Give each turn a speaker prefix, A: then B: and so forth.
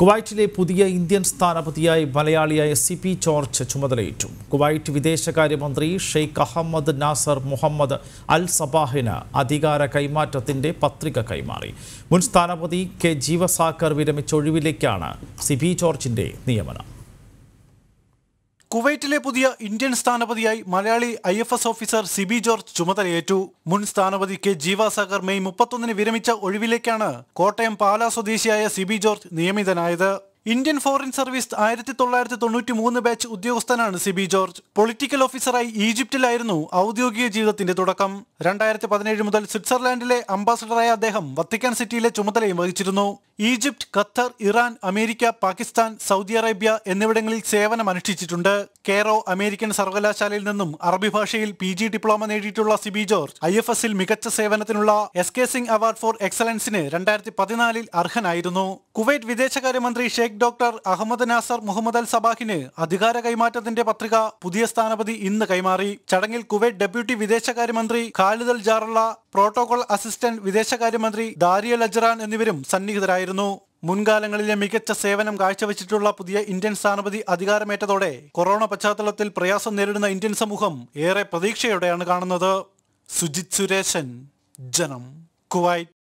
A: കുവൈറ്റിലെ പുതിയ ഇന്ത്യൻ സ്ഥാനപതിയായി മലയാളിയായ സി പി ജോർജ് ചുമതലയേറ്റു കുവൈറ്റ് വിദേശകാര്യമന്ത്രി Sheikh Ahmed Nasser Muhammad Al സബാഹിന് അധികാര കൈമാറ്റത്തിന്റെ പത്രിക കൈമാറി മുൻ സ്ഥാനപതി കെ ജീവസാക്കർ വിരമിച്ച ഒഴിവിലേക്കാണ് സി പി ജോർജിന്റെ നിയമനം
B: കുവൈറ്റിലെ പുതിയ ഇന്ത്യൻ സ്ഥാനപതിയായി മലയാളി I F S officer Sibi George ചുമതലയേറ്റു മുൻ സ്ഥാനപതി കെ ജീവാസാഗർ മെയ് മുപ്പത്തൊന്നിന് വിരമിച്ച ഒഴിവിലേക്കാണ് കോട്ടയം പാലാ സ്വദേശിയായ സിബി ജോർജ് നിയമിതനായത് ഇന്ത്യൻ ഫോറിൻ സർവീസ് ആയിരത്തി തൊള്ളായിരത്തി തൊണ്ണൂറ്റി മൂന്ന് ബാച്ച് ഉദ്യോഗസ്ഥനാണ് സിബി ജോർജ് പൊളിറ്റിക്കൽ ഓഫീസറായി ഈജിപ്തിലായിരുന്നു ഔദ്യോഗിക ജീവിതത്തിന്റെ തുടക്കം രണ്ടായിരത്തി പതിനേഴ് മുതൽ സ്വിറ്റ്സർലാൻഡിലെ അംബാസഡറായ അദ്ദേഹം വത്തിക്കാൻ സിറ്റിയിലെ ചുമതലയും വഹിച്ചിരുന്നു Egypt Qatar Iran America Pakistan Saudi Arabia എന്നിവിടങ്ങളിൽ സേവനം അനുഷ്ഠിച്ചിട്ടുണ്ട് കേറോ അമേരിക്കൻ സർവകലാശാലയിൽ നിന്നും അറബി ഭാഷയിൽ പി ജി ഡിപ്ലോമ നേടിയിട്ടുള്ള സിബി ജോർജ് ഐ എഫ് എസിൽ മികച്ച സേവനത്തിനുള്ള S K Singh award for എക്സലൻസിന് രണ്ടായിരത്തി പതിനാലിൽ അർഹനായിരുന്നു കുവൈറ്റ് വിദേശകാര്യമന്ത്രി Sheikh doctor Ahmed Nasser Muhammad Al സബാഹിന് അധികാര കൈമാറ്റത്തിന്റെ പത്രിക പുതിയ സ്ഥാനപതി ഇന്ന് കൈമാറി ചടങ്ങിൽ കുവൈറ്റ് ഡെപ്യൂട്ടി വിദേശകാര്യമന്ത്രി Khalid Al Jarallah protocol assistant വിദേശകാര്യമന്ത്രി ദാരിയൽ അജ്റാൻ എന്നിവരും സന്നിഹിതരായിരുന്നു മുൻകാലങ്ങളിലെ മികച്ച സേവനം കാഴ്ചവെച്ചിട്ടുള്ള പുതിയ ഇന്ത്യൻ സ്ഥാനപതി അധികാരമേറ്റതോടെ കൊറോണ പശ്ചാത്തലത്തിൽ പ്രയാസം നേരിടുന്ന ഇന്ത്യൻ സമൂഹം ഏറെ പ്രതീക്ഷയോടെയാണ് കാണുന്നത് സുജിത് സുരേശൻ ജനം കുവൈറ്റ്